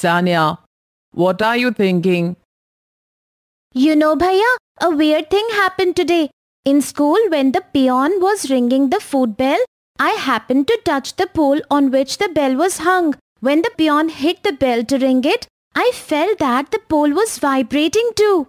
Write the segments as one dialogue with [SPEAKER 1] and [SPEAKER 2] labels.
[SPEAKER 1] Sanya, what are you thinking? You know, Bhaiya, a weird thing happened today. In school, when the peon
[SPEAKER 2] was ringing the food bell, I happened to touch the pole on which the bell was hung. When the peon hit the bell to ring it, I felt that the pole was vibrating too.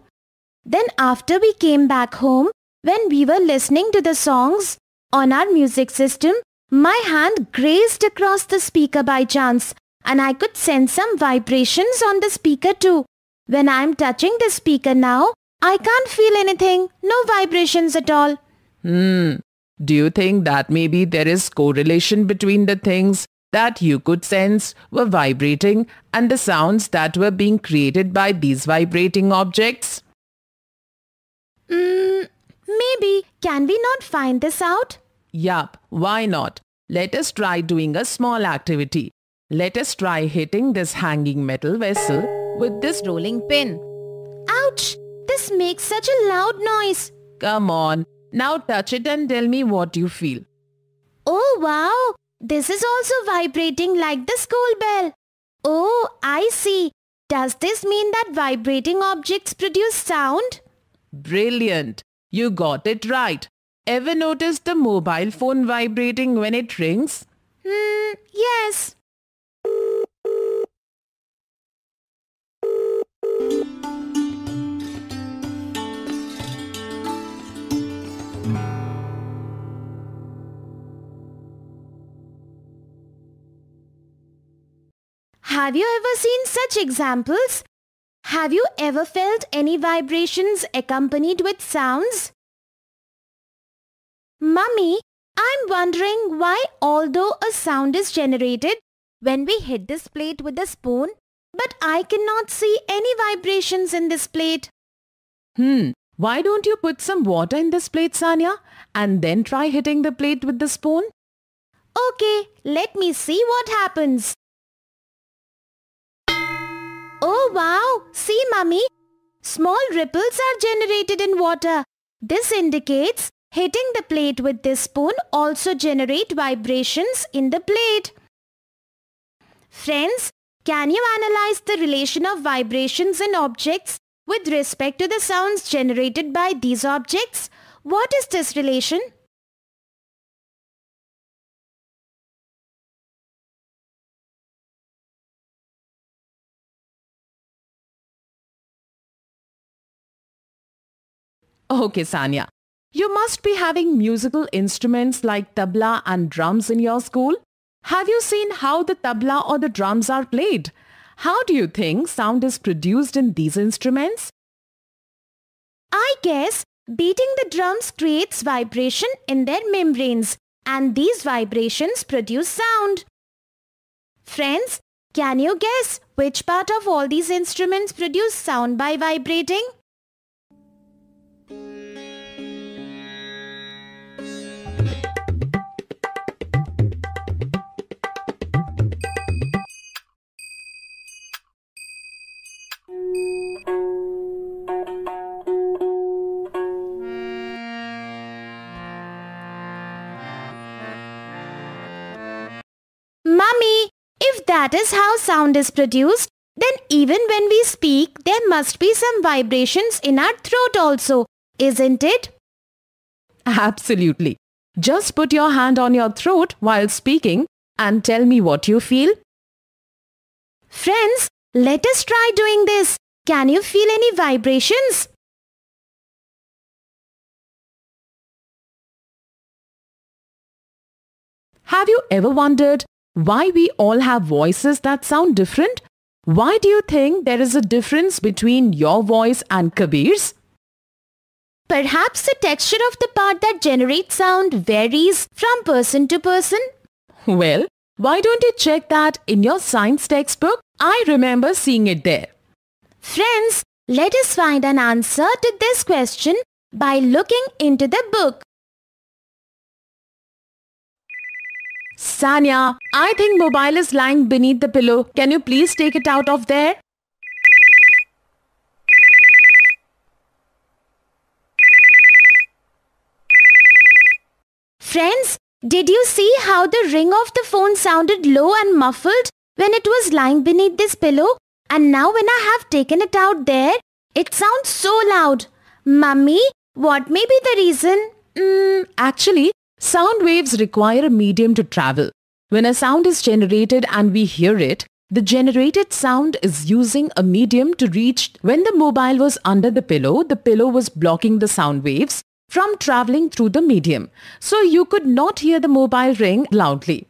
[SPEAKER 2] Then after we came back home, when we were listening to the songs on our music system, my hand grazed across the speaker by chance and I could sense some vibrations on the speaker too. When I'm touching the speaker now, I can't feel anything, no vibrations at all. Hmm. Do you think that maybe there is correlation between the things that you could sense were vibrating and the sounds that were being created by these vibrating objects? Hmm. maybe. Can we not find this out? Yup, why not? Let us try doing a small activity. Let us try hitting this hanging metal vessel with this rolling pin. Ouch! This makes such a loud noise. Come on. Now touch it and tell me what you feel. Oh wow! This is also vibrating like the school bell. Oh, I see. Does this mean that vibrating objects produce sound? Brilliant! You got it right. Ever noticed the mobile phone vibrating when it rings? Hmm, yes. Have you ever seen such examples? Have you ever felt any vibrations accompanied with sounds? Mummy, I'm wondering why although a sound is generated, when we hit this plate with a spoon, but I cannot see any vibrations in this plate. Hmm, why don't you put some water in this plate, Sanya, and then try hitting the plate with the spoon? Okay, let me see what happens. Oh wow, see mummy, small ripples are generated in water. This indicates hitting the plate with this spoon also generate vibrations in the plate. Friends, can you analyze the relation of vibrations in objects with
[SPEAKER 1] respect to the sounds generated by these objects? What is this relation? Okay, Sanya. You must be having musical
[SPEAKER 2] instruments like tabla and drums in your school. Have you seen how the tabla or the drums are played? How do you think sound is produced in these instruments? I guess beating the drums creates vibration in their membranes and these vibrations produce sound. Friends, can you guess which part of all these instruments produce sound by vibrating? Mummy, if that is how sound is produced, then even when we speak, there must be some vibrations in our throat also, isn't it? Absolutely. Just put your hand on your throat while speaking and tell me what you feel.
[SPEAKER 1] Friends, let us try doing this can you feel any vibrations? Have you ever wondered why we all have voices
[SPEAKER 2] that sound different? Why do you think there is a difference between your voice and Kabir's? Perhaps the texture of the part that generates sound varies from person to person. Well, why don't you check that in your science textbook? I remember seeing it there. Friends, let us find an answer to this question by looking into the book. Sanya, I think mobile is lying beneath the pillow. Can you please take it out of there? Friends, did you see how the ring of the phone sounded low and muffled when it was lying beneath this pillow and now when I have taken it out there, it sounds so loud. Mummy, what may be the reason? Mm, actually, sound waves require a medium to travel. When a sound is generated and we hear it, the generated sound is using a medium to reach. When the mobile was under the pillow, the pillow was blocking the sound waves from traveling through the medium. So you could not hear the mobile ring loudly.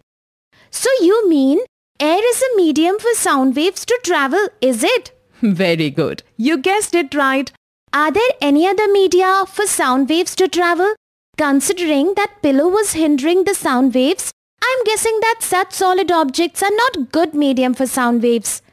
[SPEAKER 2] So you mean Air is a medium for sound waves to travel, is it? Very good. You guessed it right. Are there any other media for sound waves to travel? Considering that pillow was hindering the sound waves, I'm guessing that such solid objects are not good medium for sound waves.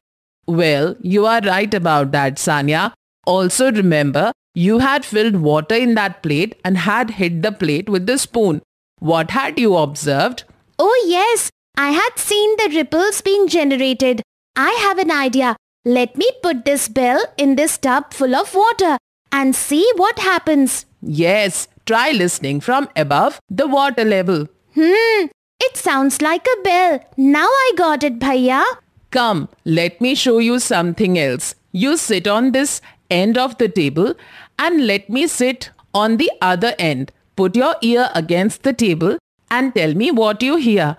[SPEAKER 2] Well, you are right about that, Sanya. Also remember, you had filled water in that plate and had hit the plate with the spoon. What had you observed? Oh yes, I had seen the ripples being
[SPEAKER 1] generated.
[SPEAKER 2] I have an idea. Let me put this bell in this tub full of water and see what happens. Yes, try listening from above the water level. Hmm, it sounds like a bell. Now I got it, Bhaiya. Come, let me show you something else. You sit on this end of the table and let me sit on the other end. Put your ear against the table and tell me what you hear.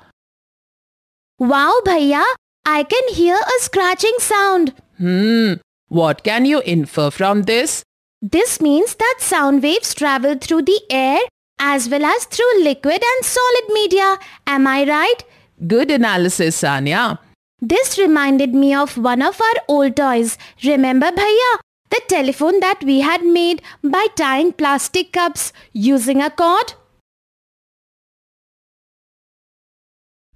[SPEAKER 2] Wow, Bhaiya, I can hear a scratching sound. Hmm, what can you infer from this? This means that sound waves travel through the air as well as through liquid and solid media. Am I right? Good analysis, Sanya. This reminded me of one of our old toys. Remember, Bhaiya? The telephone that
[SPEAKER 1] we had made by tying plastic cups using a cord?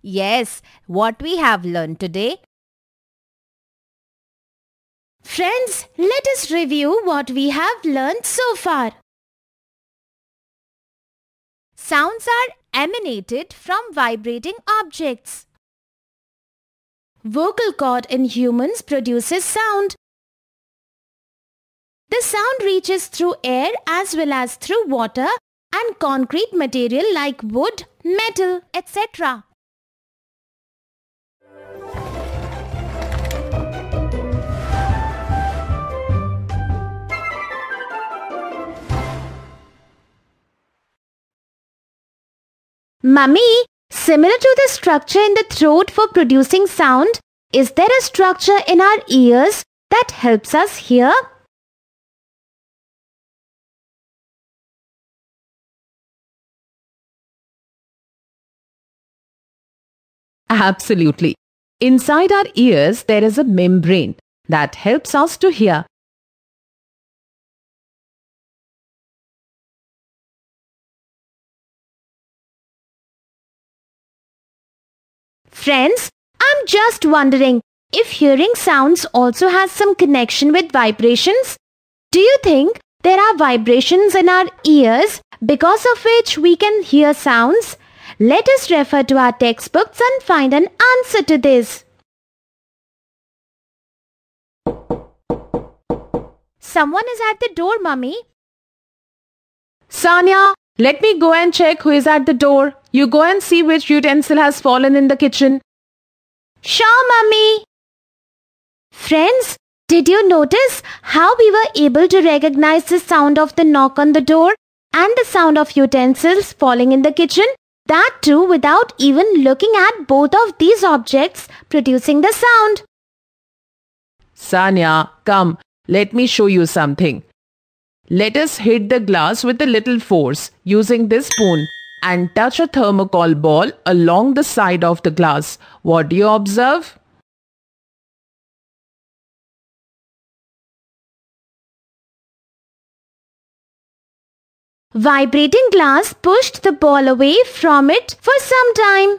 [SPEAKER 1] Yes, what we have learned today. Friends, let us review what we have learned so far. Sounds are emanated from vibrating objects. Vocal cord in humans produces sound. The sound
[SPEAKER 2] reaches through air as well as through water and concrete material like wood, metal, etc. Mummy, similar to the structure in the throat for producing sound,
[SPEAKER 1] is there a structure in our ears that helps us hear? Absolutely. Inside our ears, there is a membrane that helps us to hear Friends, I'm just wondering if hearing sounds also has some connection with vibrations. Do you
[SPEAKER 2] think there are vibrations in our ears because of which we can hear sounds? Let us refer to our textbooks and find an answer to this.
[SPEAKER 1] Someone is at the door, Mummy. Sanya, let me go and check who is at the
[SPEAKER 2] door. You go and see which utensil has fallen in the kitchen. Sure, mummy. Friends, did you notice how we were able to recognize the sound of the knock on the door and the sound of utensils falling in the kitchen? That too without even looking at both of these objects producing the sound. Sanya, come, let me show you something. Let us hit the glass with a little force using this spoon and touch
[SPEAKER 1] a thermocol ball along the side of the glass. What do you observe? Vibrating glass pushed the ball away from it for some time.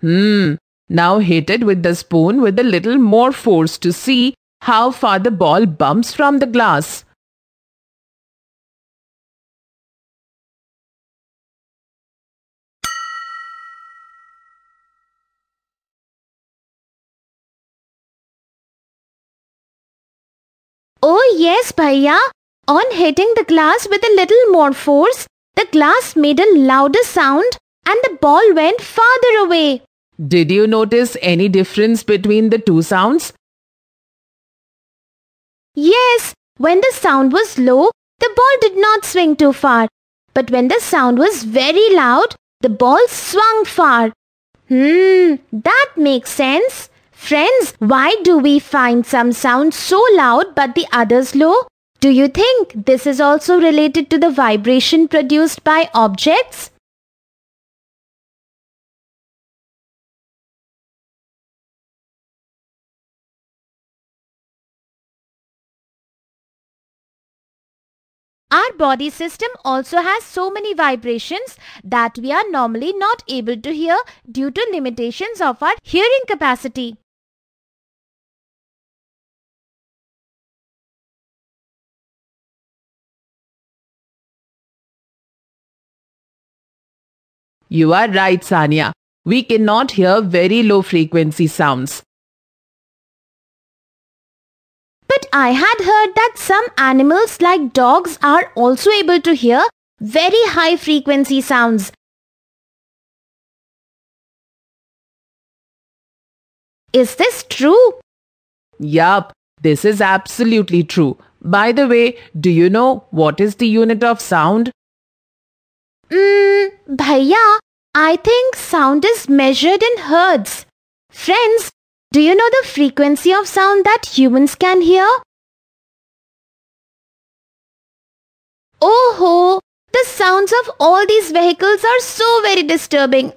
[SPEAKER 1] Hmm. Now hit it with the spoon with a little more force to see how far the ball bumps from the glass. Oh yes, Bhaiya. On hitting the glass with a little more force, the glass made a
[SPEAKER 2] louder sound and the ball went farther away. Did you notice any difference between the two sounds? Yes, when the sound was low, the ball did not swing too far. But when the sound was very loud, the ball swung far. Hmm, that makes sense. Friends, why do we find some sounds so loud but the others low?
[SPEAKER 1] Do you think this is also related to the vibration produced by objects? Our body system also has so many vibrations that we are normally not able to hear due to limitations of our hearing capacity. You are right, Sanya. We cannot hear very low frequency sounds.
[SPEAKER 2] But I had heard that some
[SPEAKER 1] animals like dogs are also able to hear very high frequency sounds. Is this true? Yup, this is absolutely true. By the
[SPEAKER 2] way, do you know what is the unit of sound? Mm, Bhaiya, I think sound is measured in hertz. Friends,
[SPEAKER 1] do you know the frequency of sound that humans can hear? Oh ho! The sounds of all these vehicles are so very disturbing.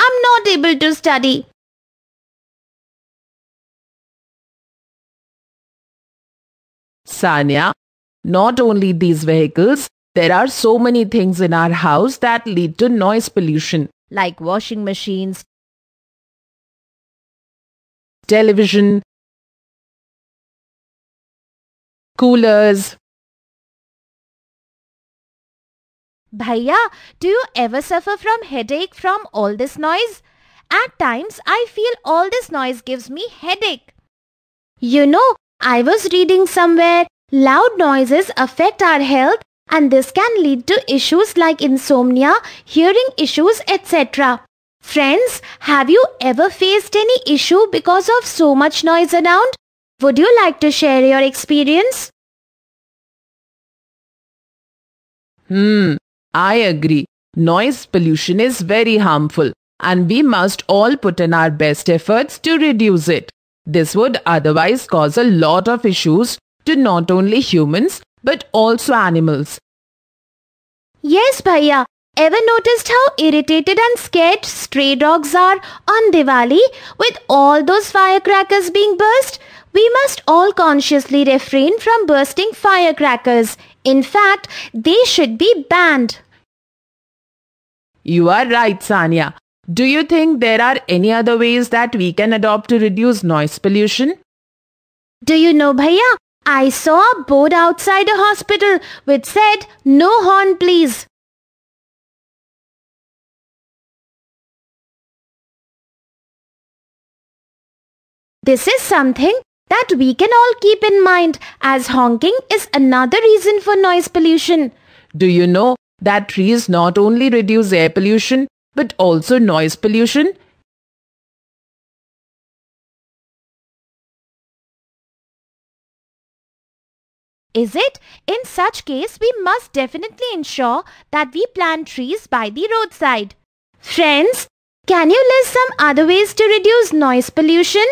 [SPEAKER 1] I'm not able to study. Sanya, not only these vehicles, there are so many things in our house that lead to noise pollution, like washing machines, television, coolers. Bhaiya,
[SPEAKER 2] do you ever suffer from headache from all this noise? At times, I feel all this noise gives me headache. You know, I was reading somewhere, loud noises affect our health and this can lead to issues like insomnia, hearing issues etc. Friends, have you ever faced any
[SPEAKER 1] issue because of so much noise around? Would you like to share your experience? Hmm, I agree.
[SPEAKER 2] Noise pollution is very harmful and we must all put in our best efforts to reduce it. This would otherwise cause a lot of issues to not only humans but also animals. Yes, Bhaiya. Ever noticed how irritated and scared stray dogs are on Diwali with all those firecrackers being burst? We must all consciously refrain from bursting firecrackers. In fact, they should be banned. You are right, Sanya. Do you think there are any other ways that we can adopt to reduce noise pollution? Do you know, Bhaiya? I saw a
[SPEAKER 1] board outside a hospital which said, no horn please. This is something that we can all keep in mind as honking
[SPEAKER 2] is another reason for noise pollution. Do you know that trees not only
[SPEAKER 1] reduce air pollution but also noise pollution Is it? In such case, we must definitely ensure that we plant trees
[SPEAKER 2] by the roadside. Friends, can you list some other ways to reduce noise pollution?